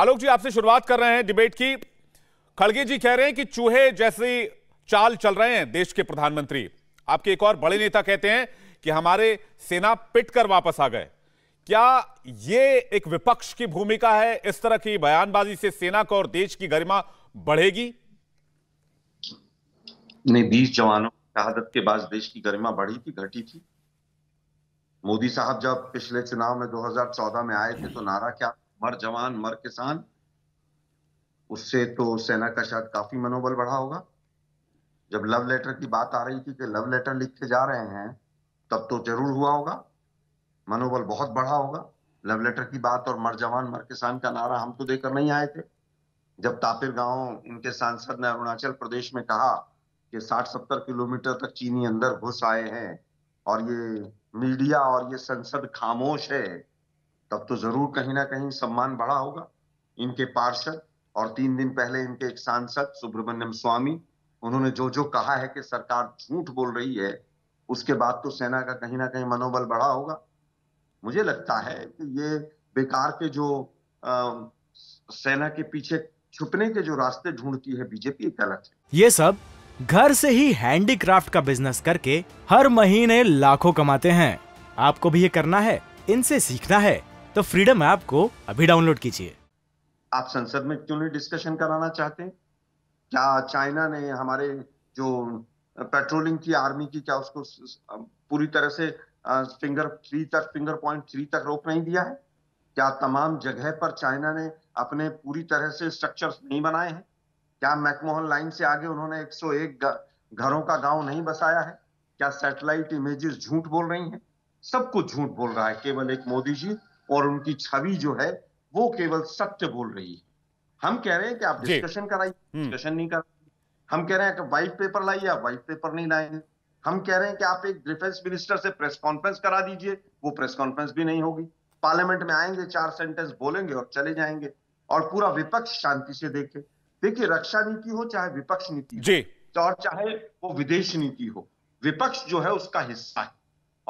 आलोक जी आपसे शुरुआत कर रहे हैं डिबेट की खड़गे जी कह रहे हैं कि चूहे जैसी चाल चल रहे हैं देश के प्रधानमंत्री आपके एक और बड़े नेता कहते हैं कि हमारे सेना पिट कर वापस आ गए क्या ये एक विपक्ष की भूमिका है इस तरह की बयानबाजी से सेना को और देश की गरिमा बढ़ेगी नहीं बीस जवानों शहादत के बाद देश की गरिमा बढ़ी थी घटी थी मोदी साहब जब पिछले चुनाव में 2014 में आए थे तो नारा क्या मर जवान मर किसान उससे तो सेना का शायद काफी मनोबल बढ़ा होगा जब लव लेटर की बात आ रही थी कि लव लेटर लिख के जा रहे हैं तब तो जरूर हुआ होगा मनोबल बहुत बढ़ा होगा लव लेटर की बात और मर जवान मर किसान का नारा हम तो देकर नहीं आए थे जब तापिर गांव इनके सांसद ने अरुणाचल प्रदेश में कहा कि 60-70 किलोमीटर तक चीनी अंदर घुस आए हैं और ये मीडिया और ये संसद खामोश है तब तो जरूर कहीं ना कहीं सम्मान बढ़ा होगा इनके पार्षद और तीन दिन पहले इनके एक सांसद सुब्रमण्यम स्वामी उन्होंने जो जो कहा है कि सरकार झूठ बोल रही है उसके बाद तो सेना का कहीं ना कहीं मनोबल बढ़ा होगा मुझे लगता है कि ये बेकार के जो आ, सेना के पीछे छुपने के जो रास्ते ढूंढती है बीजेपी गलत है ये सब घर से ही हैंडीक्राफ्ट का बिजनेस करके हर महीने लाखों कमाते हैं आपको भी ये करना है इनसे सीखना है तो फ्रीडम ऐप को अभी डाउनलोड कीजिए आप संसद में क्यों नहीं डिस्कशन कराना चाहते क्या चाइना ने हमारे जो पेट्रोलिंग की आर्मी की क्या उसको पूरी तरह से फिंगर थ्री तक फिंगर पॉइंट थ्री तक रोक नहीं दिया है क्या तमाम जगह पर चाइना ने अपने पूरी तरह से स्ट्रक्चर्स नहीं बनाए हैं क्या मैकमोहन लाइन से आगे उन्होंने 101 घरों का गांव नहीं बसाया है क्या सैटेलाइट इमेजेस झूठ बोल रही हैं सब कुछ झूठ बोल रहा है केवल एक मोदी जी और उनकी छवि जो है वो केवल सत्य बोल रही है हम कह रहे हैं कि आप डिस्कशन कराइए डिस्कशन हम्म। नहीं कर हम कह रहे हैं कि व्हाइट पेपर लाइए आप व्हाइट पेपर नहीं लाएंगे हम कह रहे हैं कि आप एक डिफेंस मिनिस्टर से प्रेस कॉन्फ्रेंस करा दीजिए वो प्रेस कॉन्फ्रेंस भी नहीं होगी पार्लियामेंट में आएंगे चार सेंटेंस बोलेंगे और चले जाएंगे और पूरा विपक्ष शांति से देखे देखिए रक्षा नीति हो चाहे विपक्ष नीति जी और चाहे वो विदेश नीति हो विपक्ष जो है उसका हिस्सा है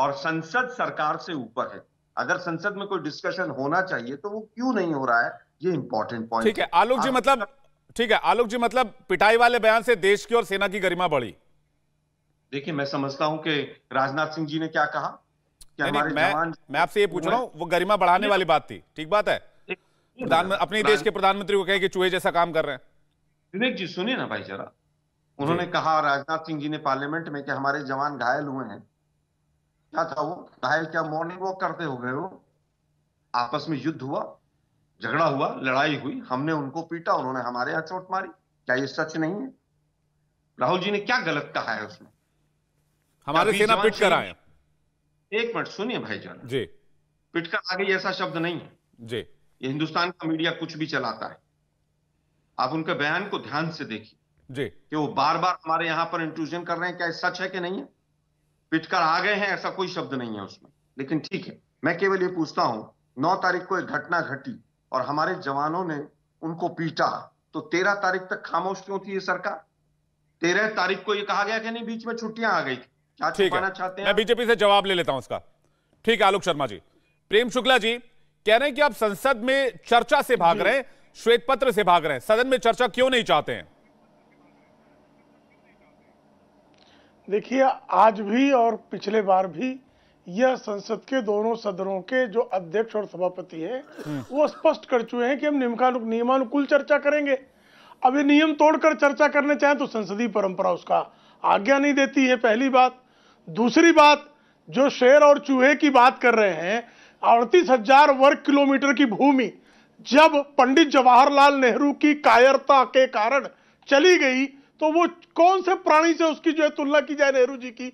और संसद सरकार से ऊपर है अगर संसद में कोई डिस्कशन होना चाहिए तो वो क्यों नहीं हो रहा है ये इंपॉर्टेंट पॉइंट ठीक है आलोक जी मतलब ठीक है आलोक जी मतलब पिटाई वाले बयान से देश की और सेना की गरिमा बढ़ी देखिए मैं समझता हूं कि राजनाथ सिंह जी ने क्या कहा कि हमारे मैं, मैं आपसे ये पूछ रहा हूं वो गरिमा बढ़ाने वाली बात थी ठीक बात है प्रधान अपने देश के प्रधानमंत्री को कहे कि चूहे जैसा काम कर रहे हैं विवेक जी सुनिए ना भाई जरा उन्होंने कहा राजनाथ सिंह जी ने पार्लियामेंट में कि हमारे जवान घायल हुए हैं क्या था वो भाई क्या मॉर्निंग वॉक करते हो गए वो आपस में युद्ध हुआ झगड़ा हुआ लड़ाई हुई हमने उनको पीटा उन्होंने हमारे यहां चोट मारी क्या ये सच नहीं है राहुल जी ने क्या गलत कहा है उसमें हमारे सेना पिट कर आए एक मिनट सुनिए जान जी पीट कर आ गई ऐसा शब्द नहीं है जी ये हिंदुस्तान का मीडिया कुछ भी चलाता है आप उनके बयान को ध्यान से देखिए जी कि वो बार बार हमारे यहाँ पर इंट्रूजन कर रहे हैं क्या सच है कि नहीं है पिटकर आ गए हैं ऐसा कोई शब्द नहीं है उसमें लेकिन ठीक है मैं केवल ये पूछता हूँ नौ तारीख को एक घटना घटी और हमारे जवानों ने उनको पीटा तो तेरह तारीख तक खामोश क्यों थी ये सरकार तेरह तारीख को ये कहा गया कि नहीं बीच में छुट्टियां आ गई क्या छुपाना चाहते हैं मैं बीजेपी से जवाब ले लेता हूं उसका ठीक है आलोक शर्मा जी प्रेम शुक्ला जी कह रहे हैं कि आप संसद में चर्चा से भाग रहे हैं श्वेत पत्र से भाग रहे हैं सदन में चर्चा क्यों नहीं चाहते हैं देखिए आज भी और पिछले बार भी यह संसद के दोनों सदनों के जो अध्यक्ष और सभापति हैं हम्म। वो स्पष्ट कर चुके हैं कि हम निमकानु नियमानुकूल चर्चा करेंगे अब ये नियम तोड़कर चर्चा करने चाहें तो संसदीय परंपरा उसका आज्ञा नहीं देती है पहली बात दूसरी बात जो शेर और चूहे की बात कर रहे हैं अड़तीस हजार वर्ग किलोमीटर की भूमि जब पंडित जवाहरलाल नेहरू की कायरता के कारण चली गई तो वो कौन से प्राणी से उसकी जो है तुलना की जाए नेहरू जी की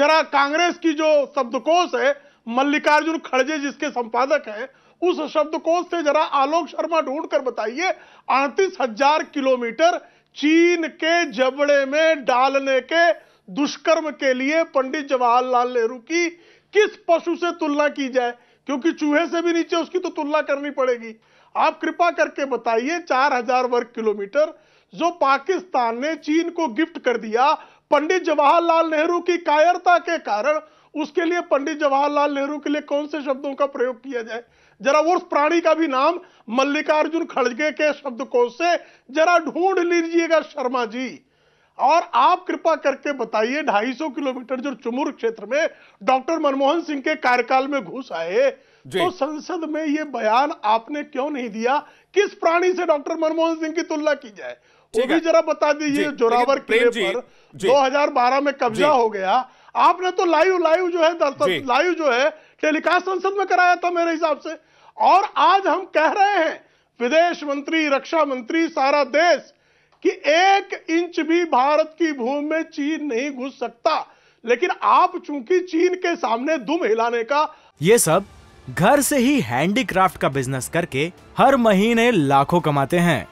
जरा कांग्रेस की जो शब्दकोश है मल्लिकार्जुन खड़गे जिसके संपादक है उस शब्दकोश से जरा आलोक शर्मा ढूंढ कर बताइए अड़तीस हजार किलोमीटर चीन के जबड़े में डालने के दुष्कर्म के लिए पंडित जवाहरलाल नेहरू की किस पशु से तुलना की जाए क्योंकि चूहे से भी नीचे उसकी तो तुलना करनी पड़ेगी आप कृपा करके बताइए चार हजार वर्ग किलोमीटर जो पाकिस्तान ने चीन को गिफ्ट कर दिया पंडित जवाहरलाल नेहरू की कायरता के कारण उसके लिए पंडित जवाहरलाल नेहरू के लिए कौन से शब्दों का प्रयोग किया जाए जरा उस प्राणी का भी नाम मल्लिकार्जुन खड़गे के शब्दकोश से जरा ढूंढ लीजिएगा शर्मा जी और आप कृपा करके बताइए 250 किलोमीटर जो चुमुर क्षेत्र में डॉक्टर मनमोहन सिंह के कार्यकाल में घुस आए तो संसद में यह बयान आपने क्यों नहीं दिया किस प्राणी से डॉक्टर मनमोहन सिंह की तुलना की जाए वो भी जरा बता दीजिए जोरावर किले पर 2012 में कब्जा हो गया आपने तो लाइव लाइव जो है लाइव जो है टेलीकास्ट संसद में कराया था मेरे हिसाब से और आज हम कह रहे हैं विदेश मंत्री रक्षा मंत्री सारा देश कि एक इंच भी भारत की भूमि में चीन नहीं घुस सकता लेकिन आप चूंकि चीन के सामने दुम हिलाने का ये सब घर से ही हैंडीक्राफ्ट का बिजनेस करके हर महीने लाखों कमाते हैं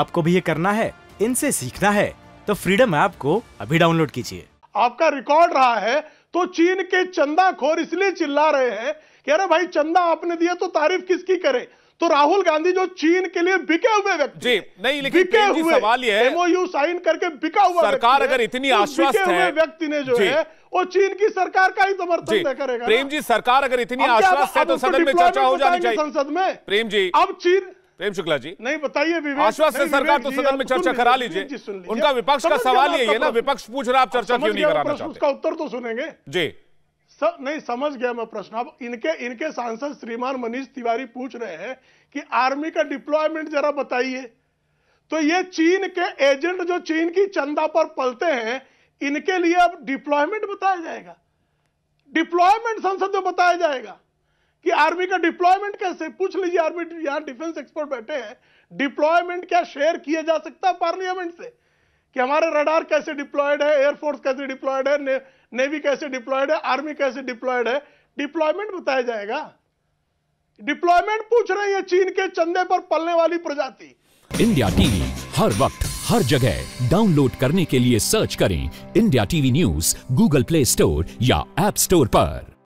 आपको भी ये करना है इनसे सीखना है तो फ्रीडम ऐप को अभी डाउनलोड कीजिए आपका रिकॉर्ड रहा है तो चीन के चंदा खोर इसलिए चिल्ला रहे हैं कि अरे भाई चंदा आपने दिया तो तारीफ किसकी करे तो राहुल गांधी जो चीन के लिए बिके हुए व्यक्ति जी नहीं लेकिन बिके हुए सवाल ये है एमओयू साइन करके बिका हुआ सरकार अगर इतनी तो आश्वस्त है व्यक्ति ने जो है वो चीन की सरकार का ही समर्थन तो करेगा प्रेम जी सरकार अगर इतनी आश्वस्त है तो सदन में चर्चा हो जानी चाहिए संसद में प्रेम जी अब चीन प्रेम शुक्ला जी नहीं बताइए आश्वासन सरकार तो सदन में चर्चा करा लीजिए उनका विपक्ष का सवाल यही है ना विपक्ष पूछ रहा आप चर्चा क्यों नहीं कराना चाहते उसका उत्तर तो सुनेंगे जी सर नहीं समझ गया मैं प्रश्न अब इनके इनके सांसद श्रीमान मनीष तिवारी पूछ रहे हैं कि आर्मी का डिप्लॉयमेंट जरा बताइए तो ये चीन के एजेंट जो चीन की चंदा पर पलते हैं इनके लिए अब डिप्लॉयमेंट बताया जाएगा डिप्लॉयमेंट संसद में बताया जाएगा कि आर्मी का डिप्लॉयमेंट कैसे पूछ लीजिए आर्मी यहां डिफेंस एक्सपर्ट बैठे हैं डिप्लॉयमेंट क्या शेयर किया जा सकता है पार्लियामेंट से कि हमारे रडार कैसे डिप्लॉयड है एयरफोर्स कैसे डिप्लॉयड है ने, नेवी कैसे डिप्लॉयड है आर्मी कैसे डिप्लॉयड है डिप्लॉयमेंट बताया जाएगा डिप्लॉयमेंट पूछ रही है चीन के चंदे पर पलने वाली प्रजाति इंडिया टीवी हर वक्त हर जगह डाउनलोड करने के लिए सर्च करें India TV news Google Play Store या एप स्टोर पर